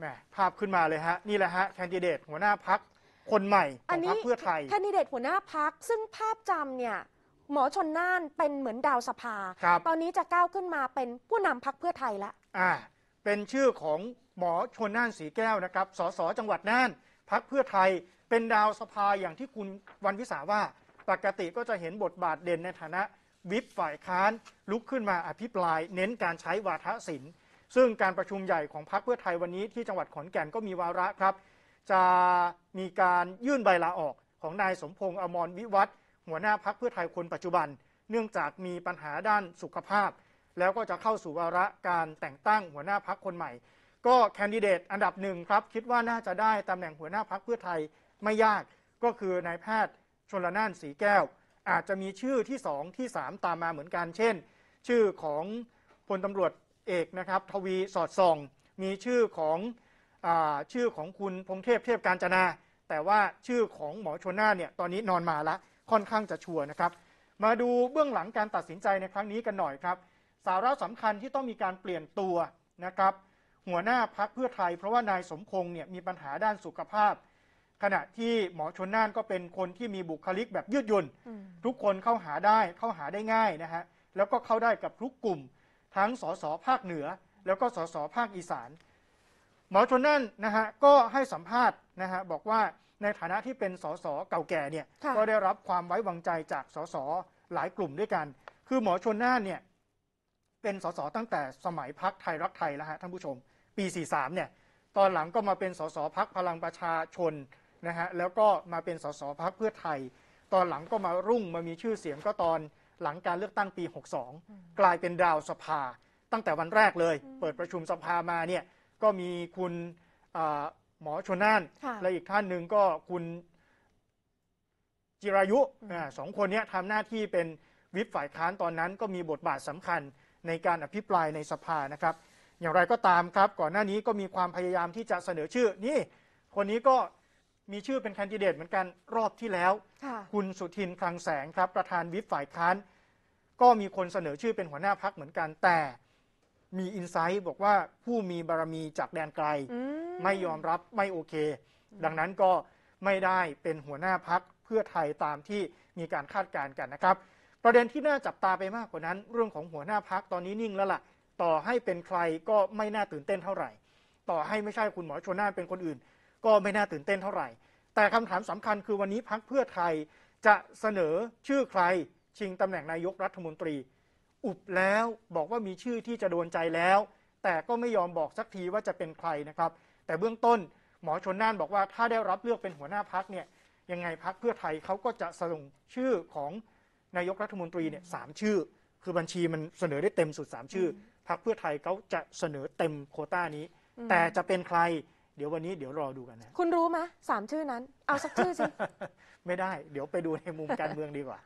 แมภาพขึ้นมาเลยฮะนี่แหละฮะแคนดิเดต หัวหน้าพักคนใหม่ของพรรคเพื่อไทยแคนดิเดตหัวหน้าพักซึ่งภาพจำเนี่ยหมอชนน่านเป็นเหมือนดาวสภา ตอนนี้จะก้าวขึ้นมาเป็นผู้นำพักเพื่อไทยละอ่าเป็นชื่อของหมอชนน่านสีแก้วนะครับสสจังหวัดน่านพักเพื่อไทยเป็นดาวสภาอย่างที่คุณวันวิสาว่าปกติก็จะเห็นบทบาทเด่นในฐานะวิปฝ่ายค้านลุกขึ้นมาอภิปราย เน้นการใช้วาทศิลป์ซึ่งการประชุมใหญ่ของพรรคเพื่อไทยวันนี้ ที่จังหวัดขอนแก่นก็มีวาระครับ จะมีการยื่นใบลาออกของนายสมพงษ์อมรวิวัฒหัวหน้าพรรคเพื่อไทยคนปัจจุบัน เนื่องจากมีปัญหาด้านสุขภาพ แล้วก็จะเข้าสู่วาระการแต่งตั้งหัวหน้าพรรคคนใหม่ ก็แคนดิเดตอันดับหนึ่งครับคิดว่าน่าจะได้ตำแหน่งหัวหน้าพรรคเพื่อไทยไม่ยาก ก็คือนายแพทย์ชนละนานสีแก้ว อาจจะมีชื่อที่สองที่สามตามมาเหมือนกันเช่น ชื่อของพลตำรวจเอกนะครับทวีสอดส่อง มีชื่อของอชื่อของคุณพงเทพเทพการจนาแต่ว่าชื่อของหมอชนน่าเนี่ยตอนนี้นอนมาละค่อนข้างจะชัวร์นะครับ มาดูเบื้องหลังการตัดสินใจในครั้งนี้กันหน่อยครับ สาระสำคัญที่ต้องมีการเปลี่ยนตัวนะครับหัวหน้าพักเพื่อไทยเพราะว่านายสมพงษ์เนี่ยมีปัญหาด้านสุขภาพ ขณะที่หมอชนน่านก็เป็นคนที่มีบุคลิกแบบยืดหยุ่น ทุกคนเข้าหาได้เข้าหาได้ง่ายนะฮะแล้วก็เข้าได้กับทุกกลุ่มทั้งสสภาคเหนือ แล้วก็สสภาคอีสาน หมอชนนั่นนะฮะก็ให้สัมภาษณ์นะฮะบอกว่าในฐานะที่เป็นสสเก่าแก่เนี่ยก็ได้รับความไว้วางใจจากสสหลายกลุ่มด้วยกัน คือหมอชนน่านเนี่ยเป็นสสตั้งแต่สมัยพักไทยรักไทยแล้วฮะ ท่านผู้ชม ปี 43เนี่ยตอนหลังก็มาเป็นสสพักพลังประชาชนนะฮะแล้วก็มาเป็นสสพักเพื่อไทย ตอนหลังก็มารุ่งมามีชื่อเสียงก็ตอนหลังการเลือกตั้งปี 62 กลายเป็นดาวสภาตั้งแต่วันแรกเลย เปิดประชุมสภามาเนี่ยก็มีคุณหมอชนน่าน และอีกท่านหนึ่งก็คุณ จิรายุ สองคนนี้ทำหน้าที่เป็นวิปฝ่ายค้านตอนนั้นก็มีบทบาทสำคัญในการอภิปรายในสภานะครับ อย่างไรก็ตามครับก่อนหน้านี้ก็มีความพยายามที่จะเสนอชื่อนี่คนนี้ก็มีชื่อเป็นคคนดิเดตเหมือนกันรอบที่แล้วคุณสุทินคลังแสงครับ ประธานวิปฝ่ายค้าน ก็มีคนเสนอชื่อเป็นหัวหน้าพักเหมือนกันแต่มีอินไซต์บอกว่าผู้มีบารมีจากแดนไกล ไม่ยอมรับไม่โอเค ดังนั้นก็ไม่ได้เป็นหัวหน้าพักเพื่อไทยตามที่มีการคาดการณ์กันนะครับ ประเด็นที่น่าจับตาไปมากกว่านั้น เรื่องของหัวหน้าพักตอนนี้นิ่งแล้วละ่ะต่อให้เป็นใครก็ไม่น่าตื่นเต้นเท่าไหร่ ต่อให้ไม่ใช่คุณหมอชนน่าเป็นคนอื่นก็ไม่น่าตื่นเต้นเท่าไหร่ แต่คำถามสำคัญคือวันนี้พักเพื่อไทยจะเสนอชื่อใครชิงตำแหน่งนายกรัฐมนตรี อุบแล้วบอกว่ามีชื่อที่จะโดนใจแล้ว แต่ก็ไม่ยอมบอกสักทีว่าจะเป็นใครนะครับ แต่เบื้องต้นหมอชนน่านบอกว่าถ้าได้รับเลือกเป็นหัวหน้าพักเนี่ยยังไงพักเพื่อไทยเขาก็จะส่งชื่อของนายกรัฐมนตรีเนี่ยสามชื่อ คือบัญชีมันเสนอได้เต็มสุดสามชื่อพักเพื่อไทยเขาจะเสนอเต็มโคต้านี้ แต่จะเป็นใครดี๋ยววันนี้เดี๋ยวรอดูกันนะ คุณรู้ไหมสามชื่อนั้น เอาสักชื่อสิ ไม่ได้ เดี๋ยวไปดูในมุมการเมืองดีกว่า